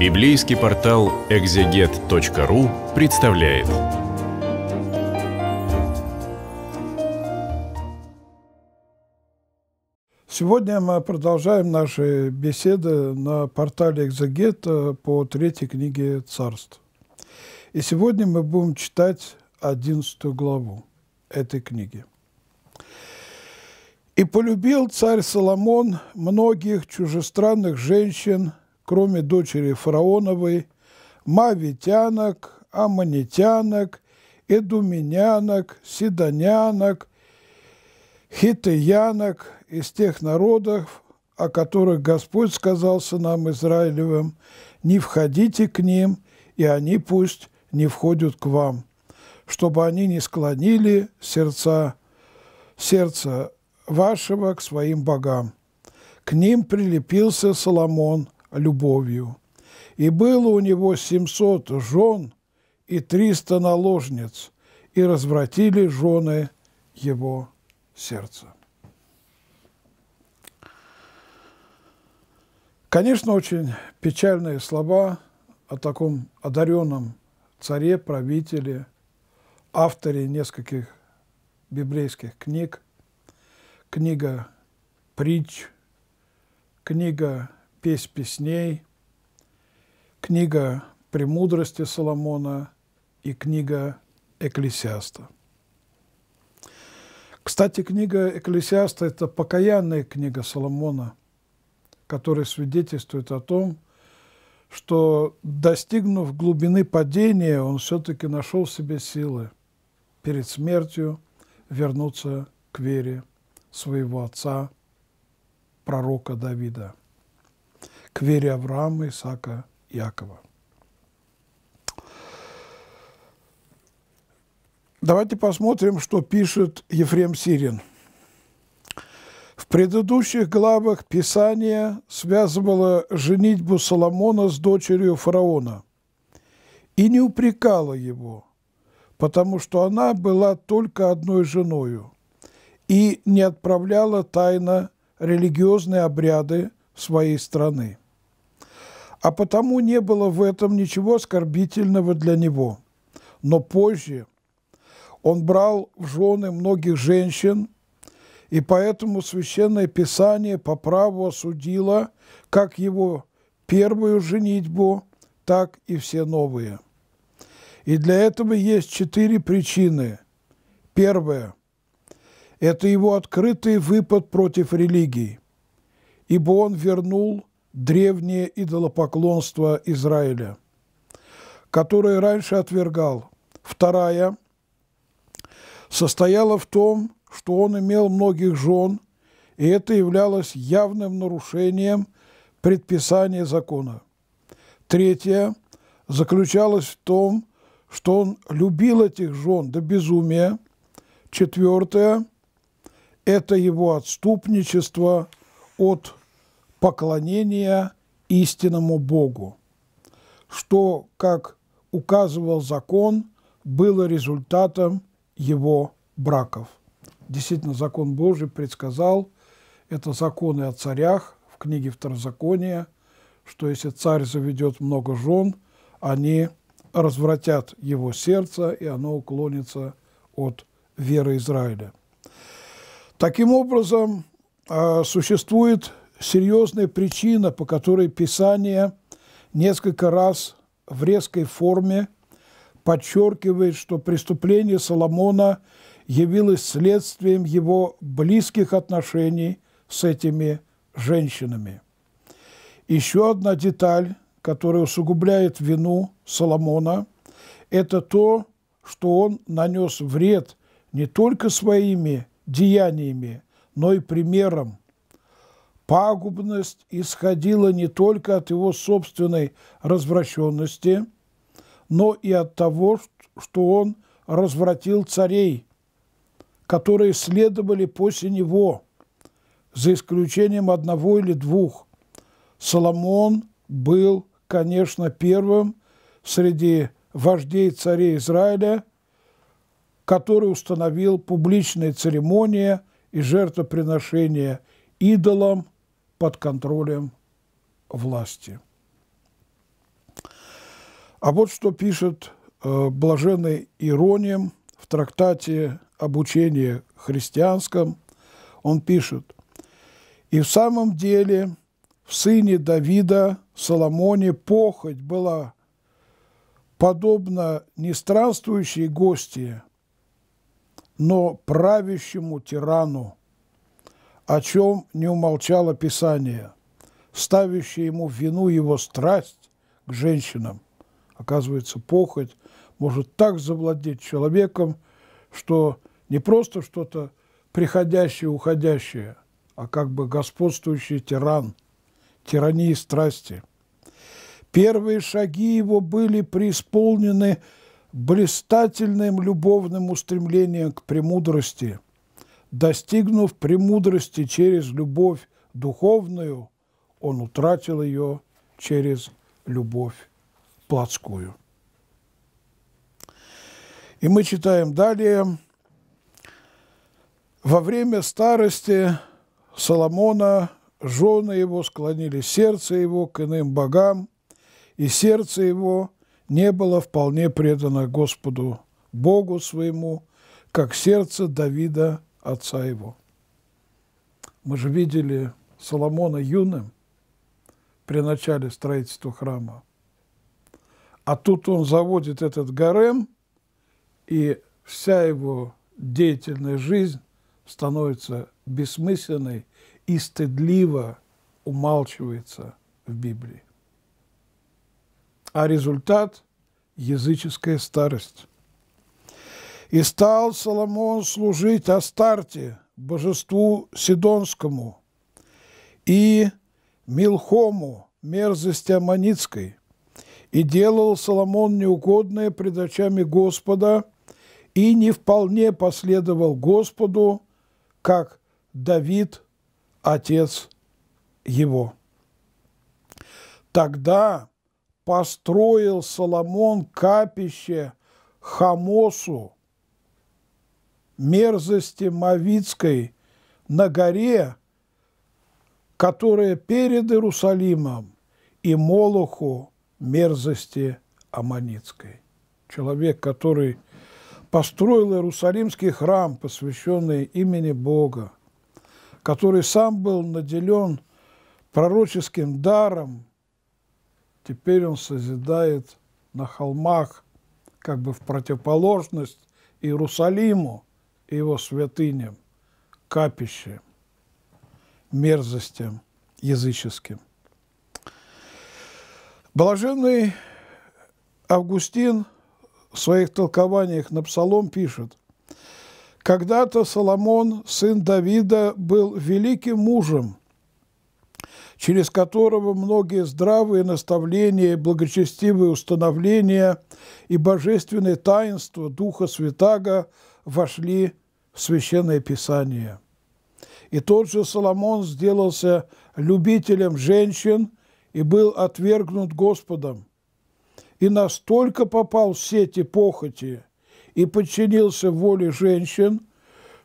Библейский портал экзегет.ру представляет. Сегодня мы продолжаем наши беседы на портале экзегет э, по третьей книге царств. И сегодня мы будем читать 11 главу этой книги. «И полюбил царь Соломон многих чужестранных женщин – кроме дочери фараоновой, мавитянок, аммонитянок, эдуминянок, сидонянок, хитаянок из тех народов, о которых Господь сказался нам Израилевым, «Не входите к ним, и они пусть не входят к вам, чтобы они не склонили сердца, сердца вашего к своим богам». К ним прилепился Соломон – любовью. И было у него семьсот жен и триста наложниц, и развратили жены его сердце. Конечно, очень печальные слова о таком одаренном царе, правителе, авторе нескольких библейских книг. Книга притч, книга «Песнь песней», книга «Премудрости Соломона» и книга «Экклесиаста». Кстати, книга «Экклесиаста» – это покаянная книга Соломона, которая свидетельствует о том, что, достигнув глубины падения, он все-таки нашел в себе силы перед смертью вернуться к вере своего отца, пророка Давида к вере Авраама, Исаака, Якова. Давайте посмотрим, что пишет Ефрем Сирин. В предыдущих главах Писание связывало женитьбу Соломона с дочерью фараона и не упрекало его, потому что она была только одной женою и не отправляла тайно религиозные обряды своей страны а потому не было в этом ничего оскорбительного для него. Но позже он брал в жены многих женщин, и поэтому Священное Писание по праву осудило как его первую женитьбу, так и все новые. И для этого есть четыре причины. Первое – это его открытый выпад против религии, ибо он вернул древнее идолопоклонство Израиля, которое раньше отвергал. Вторая состояла в том, что он имел многих жен, и это являлось явным нарушением предписания закона. Третья заключалась в том, что он любил этих жен до безумия. Четвертое – это его отступничество от поклонения истинному Богу, что, как указывал закон, было результатом его браков. Действительно, закон Божий предсказал, это законы о царях в книге Второзакония, что если царь заведет много жен, они развратят его сердце, и оно уклонится от веры Израиля. Таким образом, а, существует серьезная причина, по которой Писание несколько раз в резкой форме подчеркивает, что преступление Соломона явилось следствием его близких отношений с этими женщинами. Еще одна деталь, которая усугубляет вину Соломона, это то, что он нанес вред не только своими деяниями, но и примером – пагубность исходила не только от его собственной развращенности, но и от того, что он развратил царей, которые следовали после него, за исключением одного или двух. Соломон был, конечно, первым среди вождей царей Израиля, который установил публичные церемонии и жертвоприношения идолам – под контролем власти. А вот что пишет э, блаженный Иронием в трактате об «Обучение христианском». Он пишет, «И в самом деле в сыне Давида Соломоне похоть была подобна не странствующей гости, но правящему тирану, о чем не умолчало Писание, ставящее ему в вину его страсть к женщинам. Оказывается, похоть может так завладеть человеком, что не просто что-то приходящее, уходящее, а как бы господствующий тиран, тирании страсти. Первые шаги его были преисполнены блистательным любовным устремлением к премудрости – достигнув премудрости через любовь духовную, он утратил ее через любовь плотскую. И мы читаем далее. «Во время старости Соломона жены его склонили сердце его к иным богам, и сердце его не было вполне предано Господу Богу своему, как сердце Давида отца его. Мы же видели Соломона юным при начале строительства храма. А тут он заводит этот гарем, и вся его деятельная жизнь становится бессмысленной и стыдливо умалчивается в Библии. А результат – языческая старость. И стал Соломон служить Астарте, божеству Сидонскому, и Милхому, мерзости Аммонитской, И делал Соломон неугодное пред очами Господа, и не вполне последовал Господу, как Давид, отец его. Тогда построил Соломон капище Хамосу, мерзости Мавицкой на горе, которая перед Иерусалимом, и Молоху мерзости Аманицкой. Человек, который построил Иерусалимский храм, посвященный имени Бога, который сам был наделен пророческим даром, теперь он созидает на холмах, как бы в противоположность Иерусалиму, его святыням, капище, мерзостям языческим. Блаженный Августин в своих толкованиях на Псалом пишет, «Когда-то Соломон, сын Давида, был великим мужем, через которого многие здравые наставления, благочестивые установления и божественные таинства Духа Святаго вошли в Священное Писание. И тот же Соломон сделался любителем женщин и был отвергнут Господом, и настолько попал в сети похоти и подчинился воле женщин,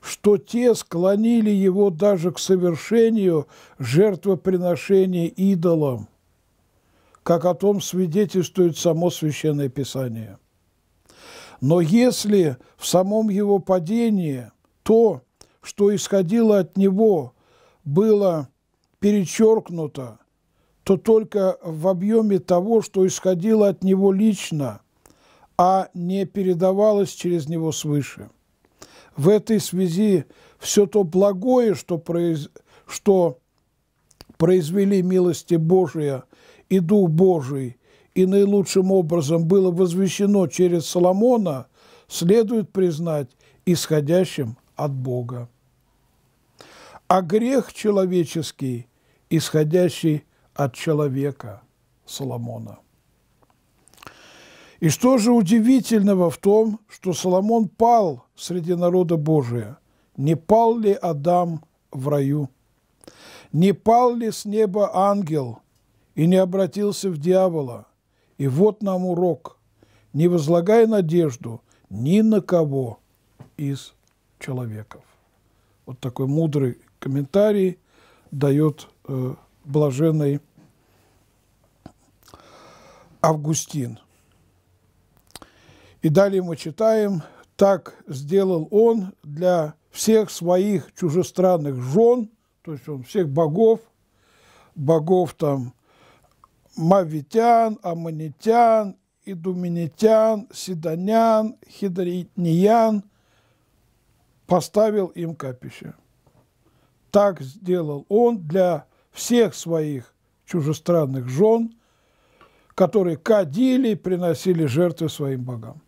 что те склонили его даже к совершению жертвоприношения идолам, как о том свидетельствует само Священное Писание. Но если в самом его падении то, что исходило от него, было перечеркнуто, то только в объеме того, что исходило от него лично, а не передавалось через него свыше. В этой связи все то благое, что, произ... что произвели милости Божия и Дух Божий – и наилучшим образом было возвещено через Соломона, следует признать исходящим от Бога. А грех человеческий, исходящий от человека Соломона. И что же удивительного в том, что Соломон пал среди народа Божия? Не пал ли Адам в раю? Не пал ли с неба ангел и не обратился в дьявола? И вот нам урок. Не возлагай надежду ни на кого из человеков. Вот такой мудрый комментарий дает э, блаженный Августин. И далее мы читаем, так сделал он для всех своих чужестранных жен, то есть он всех богов, богов там мавитян, аммонитян, идуменитян, сидонян, хидритниян, поставил им капище. Так сделал он для всех своих чужестранных жен, которые кадили и приносили жертвы своим богам.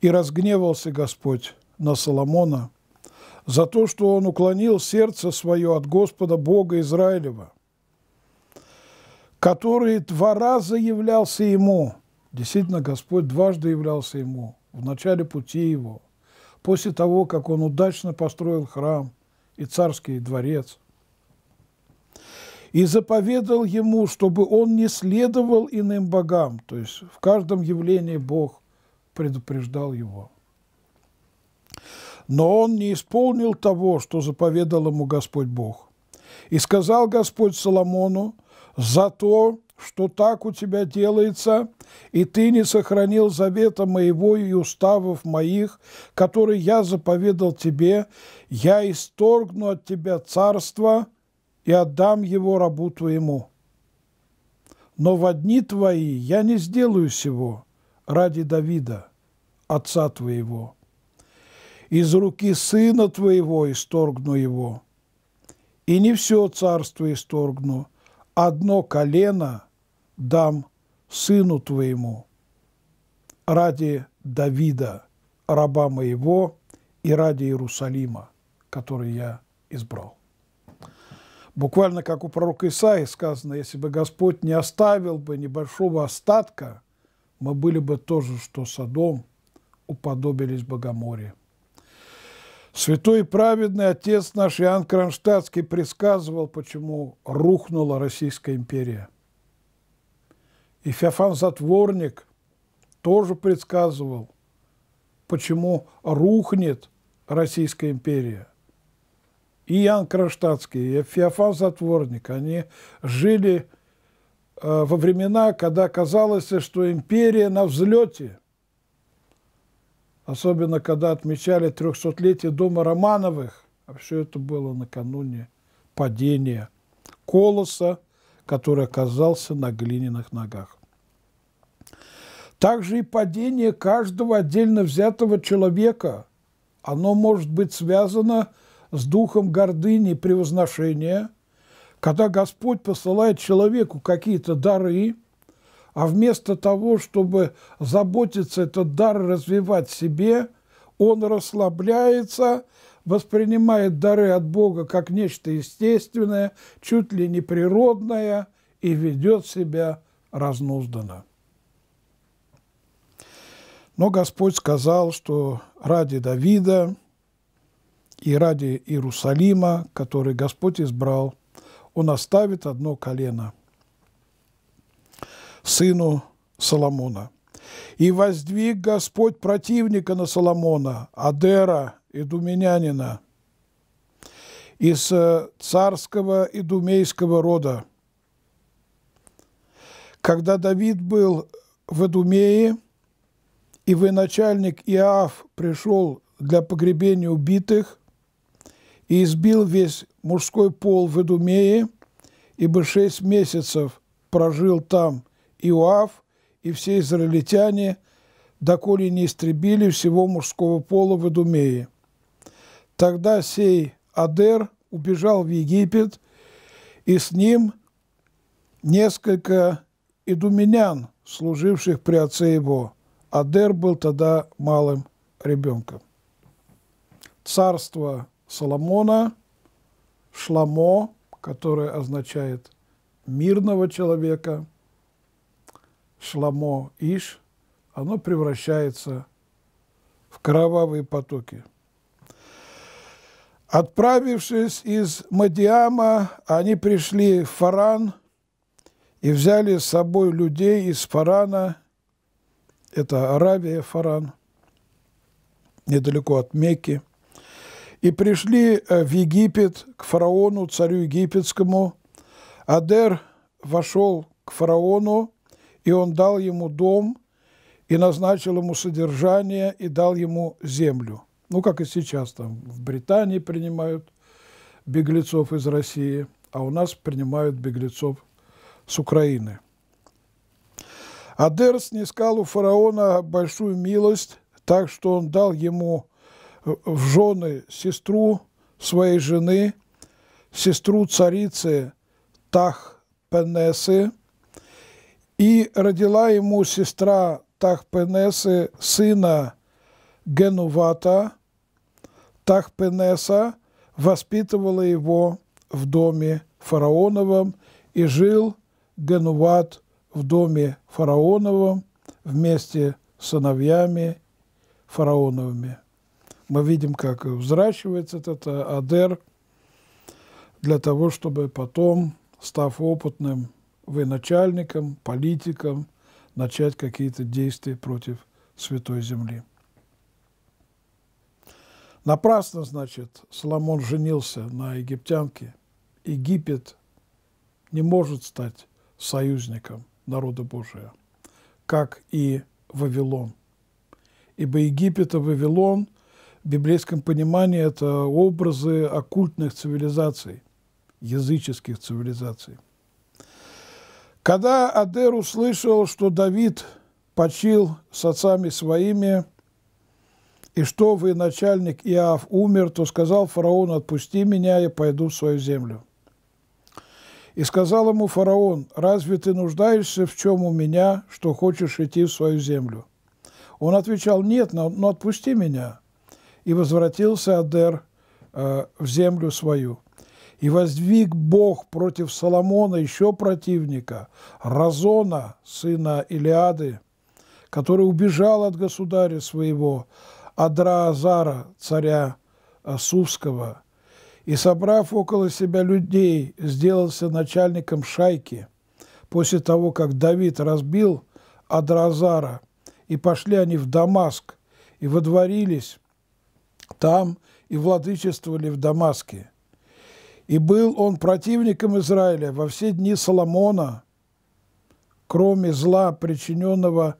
И разгневался Господь на Соломона за то, что он уклонил сердце свое от Господа Бога Израилева, который два раза являлся ему. Действительно, Господь дважды являлся ему, в начале пути его, после того, как он удачно построил храм и царский дворец. И заповедал ему, чтобы он не следовал иным богам, то есть в каждом явлении Бог предупреждал его. Но он не исполнил того, что заповедал ему Господь Бог. И сказал Господь Соломону, за то, что так у тебя делается, и ты не сохранил завета моего и уставов моих, которые я заповедал тебе, я исторгну от тебя царство и отдам его рабу твоему. Но в дни твои я не сделаю сего ради Давида, отца твоего. Из руки сына твоего исторгну его, и не все царство исторгну, одно колено дам сыну твоему ради Давида, раба моего, и ради Иерусалима, который я избрал. Буквально как у пророка Исаи сказано, если бы Господь не оставил бы небольшого остатка, мы были бы тоже, что Садом, уподобились Богоморье. Святой и праведный отец наш Иоанн Кронштадтский предсказывал, почему рухнула Российская империя. И Феофан Затворник тоже предсказывал, почему рухнет Российская империя. И Иоанн Кронштадтский, и Феофан Затворник, они жили э, во времена, когда казалось, что империя на взлете – Особенно, когда отмечали 300-летие дома Романовых. А все это было накануне падения колоса, который оказался на глиняных ногах. Также и падение каждого отдельно взятого человека. Оно может быть связано с духом гордыни и превозношения, когда Господь посылает человеку какие-то дары – а вместо того, чтобы заботиться, этот дар развивать себе, он расслабляется, воспринимает дары от Бога как нечто естественное, чуть ли не природное, и ведет себя разнузданно. Но Господь сказал, что ради Давида и ради Иерусалима, который Господь избрал, Он оставит одно колено – сыну Соломона. «И воздвиг Господь противника на Соломона, Адера, и Думенянина из э, царского и Думейского рода. Когда Давид был в Эдумее, и военачальник Иав пришел для погребения убитых, и избил весь мужской пол в Эдумее, ибо шесть месяцев прожил там Иоав и все израильтяне, доколе не истребили всего мужского пола в Идумее. Тогда сей Адер убежал в Египет, и с ним несколько идуменян, служивших при отце его. Адер был тогда малым ребенком. Царство Соломона, Шламо, которое означает «мирного человека», Шламо, Иш, оно превращается в кровавые потоки. Отправившись из Мадиама, они пришли в Фаран и взяли с собой людей из Фарана, это Аравия, Фаран, недалеко от Мекки, и пришли э, в Египет к фараону, царю египетскому. Адер вошел к фараону и он дал ему дом, и назначил ему содержание, и дал ему землю. Ну, как и сейчас там в Британии принимают беглецов из России, а у нас принимают беглецов с Украины. Адер снискал у фараона большую милость, так что он дал ему э, в жены сестру своей жены, сестру царицы Тахпенесы, и родила ему сестра Тахпенесы сына Генувата. Тахпенеса воспитывала его в доме фараоновом, и жил Генуват в доме фараоновом вместе с сыновьями фараоновыми. Мы видим, как взращивается этот э, Адер для того, чтобы потом, став опытным вы начальником, политиком начать какие-то действия против Святой Земли. Напрасно, значит, Соломон женился на египтянке. Египет не может стать союзником народа Божия, как и Вавилон. Ибо Египет и Вавилон в библейском понимании – это образы оккультных цивилизаций, языческих цивилизаций – когда Адер услышал, что Давид почил с отцами своими, и что вы, начальник Иав, умер, то сказал фараон, отпусти меня, я пойду в свою землю. И сказал ему фараон, разве ты нуждаешься в чем у меня, что хочешь идти в свою землю? Он отвечал, нет, но, но отпусти меня. И возвратился Адер э, в землю свою. И воздвиг Бог против Соломона еще противника, Разона, сына Илиады, который убежал от государя своего, Адраазара, царя Сувского, и, собрав около себя людей, сделался начальником шайки после того, как Давид разбил Адразара, и пошли они в Дамаск, и водворились там, и владычествовали в Дамаске. И был он противником Израиля во все дни Соломона, кроме зла, причиненного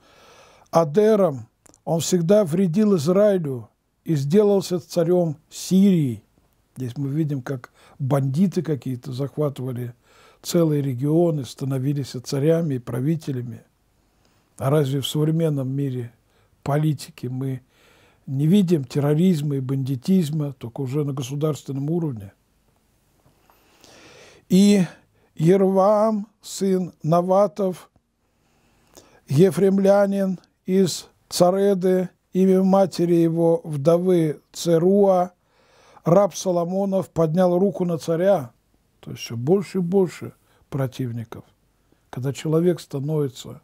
Адером, он всегда вредил Израилю и сделался царем Сирии. Здесь мы видим, как бандиты какие-то захватывали целые регионы, становились царями и правителями. А разве в современном мире политики мы не видим терроризма и бандитизма, только уже на государственном уровне? и Ервам, сын Наватов, ефремлянин из Цареды, имя матери его вдовы Церуа, раб Соломонов поднял руку на царя, то есть все больше и больше противников. Когда человек становится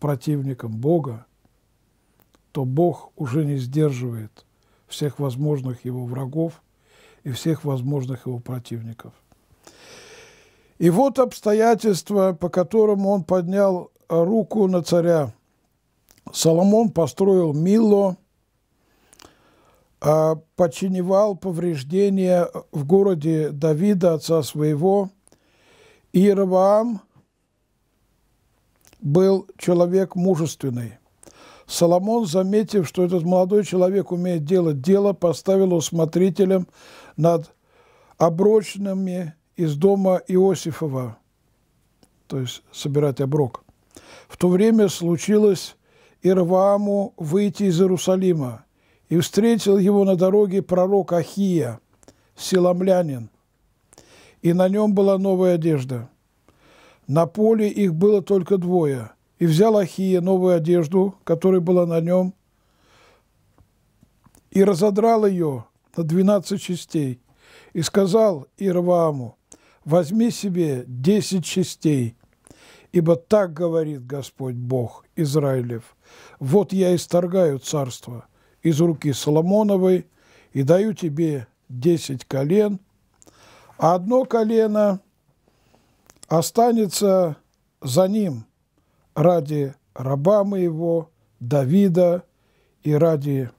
противником Бога, то Бог уже не сдерживает всех возможных его врагов и всех возможных его противников. И вот обстоятельства, по которым он поднял руку на царя. Соломон построил Мило, а, починивал повреждения в городе Давида, отца своего. И был человек мужественный. Соломон, заметив, что этот молодой человек умеет делать дело, поставил его смотрителем над оброчными из дома Иосифова, то есть собирать оброк. В то время случилось Ирвааму выйти из Иерусалима, и встретил его на дороге пророк Ахия, силамлянин, и на нем была новая одежда. На поле их было только двое, и взял Ахия новую одежду, которая была на нем, и разодрал ее на двенадцать частей, и сказал Ирвааму, возьми себе десять частей, ибо так говорит Господь Бог Израилев, вот я исторгаю царство из руки Соломоновой и даю тебе десять колен, а одно колено останется за ним ради раба моего Давида и ради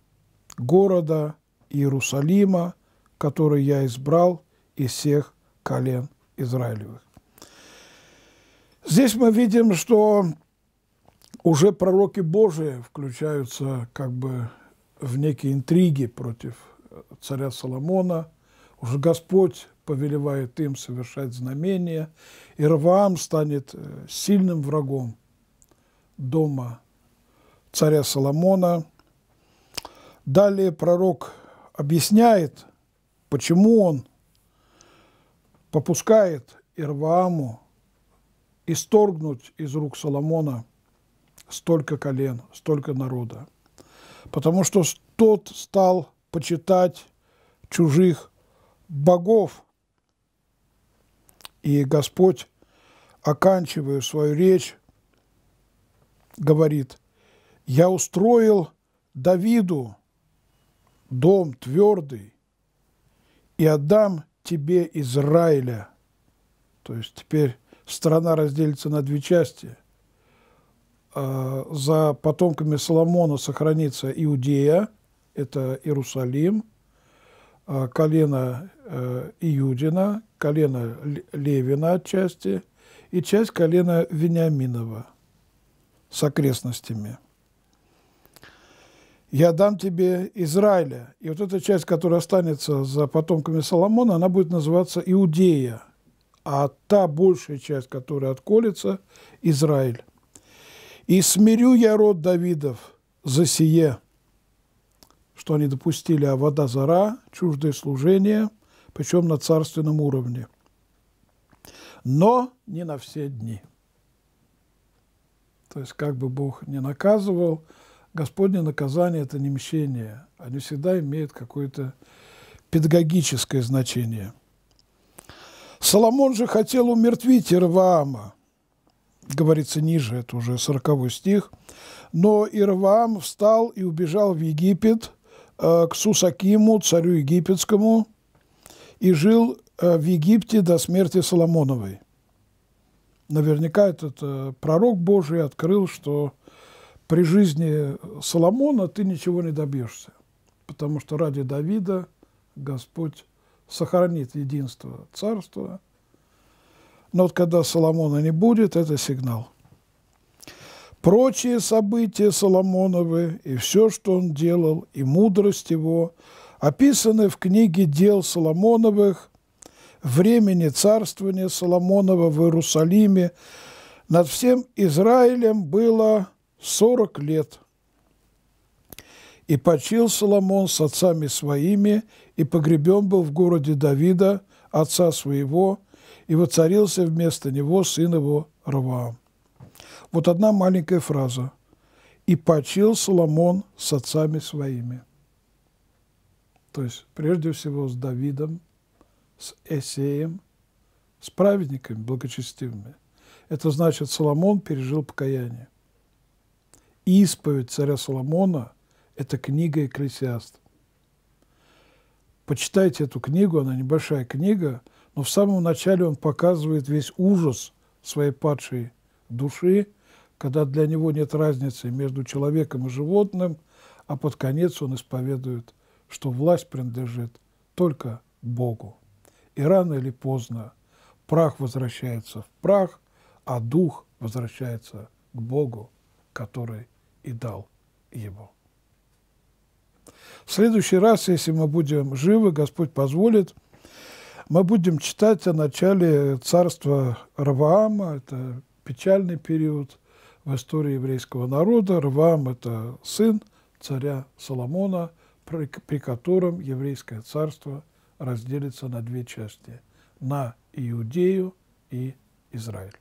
города Иерусалима, который я избрал из всех колен Израилевых. Здесь мы видим, что уже пророки Божии включаются как бы в некие интриги против э, царя Соломона. Уже Господь повелевает им совершать знамения. И Раваам станет э, сильным врагом дома царя Соломона. Далее пророк объясняет, почему он – попускает Ирвааму исторгнуть из рук Соломона столько колен, столько народа. Потому что тот стал почитать чужих богов. И Господь, оканчивая свою речь, говорит, «Я устроил Давиду дом твердый и отдам тебе Израиля». То есть теперь страна разделится на две части. А, за потомками Соломона сохранится Иудея, это Иерусалим, а, колено э, Иудина, колено Левина отчасти и часть колена Вениаминова с окрестностями – я дам тебе Израиля. И вот эта часть, которая останется за потомками Соломона, она будет называться Иудея, а та большая часть, которая отколется, Израиль. «И смирю я род Давидов за сие, что они допустили а вода Зара, чуждое служение, причем на царственном уровне, но не на все дни». То есть как бы Бог не наказывал – Господне наказание – это не мщение. Они всегда имеют какое-то педагогическое значение. Соломон же хотел умертвить Ирваама. Говорится ниже, это уже 40 стих. Но Ирваам встал и убежал в Египет э, к Сусакиму, царю египетскому, и жил э, в Египте до смерти Соломоновой. Наверняка этот э, пророк Божий открыл, что при жизни Соломона ты ничего не добьешься, потому что ради Давида Господь сохранит единство царства. Но вот когда Соломона не будет, это сигнал. Прочие события Соломоновы и все, что он делал, и мудрость его описаны в книге «Дел Соломоновых», времени царствования Соломонова в Иерусалиме над всем Израилем было 40 лет. И почил Соломон с отцами своими, и погребен был в городе Давида, отца своего, и воцарился вместо него сын его Раваам. Вот одна маленькая фраза. «И почил Соломон с отцами своими». То есть, прежде всего, с Давидом, с Эсеем, с праведниками благочестивыми. Это значит, Соломон пережил покаяние. Исповедь царя Соломона – это книга Экклесиаст. Почитайте эту книгу, она небольшая книга, но в самом начале он показывает весь ужас своей падшей души, когда для него нет разницы между человеком и животным, а под конец он исповедует, что власть принадлежит только Богу. И рано или поздно прах возвращается в прах, а дух возвращается к Богу, который и дал ему. В следующий раз, если мы будем живы, Господь позволит, мы будем читать о начале царства Раваама, это печальный период в истории еврейского народа. Раваам – это сын царя Соломона, при, при котором еврейское царство разделится на две части – на Иудею и Израиль.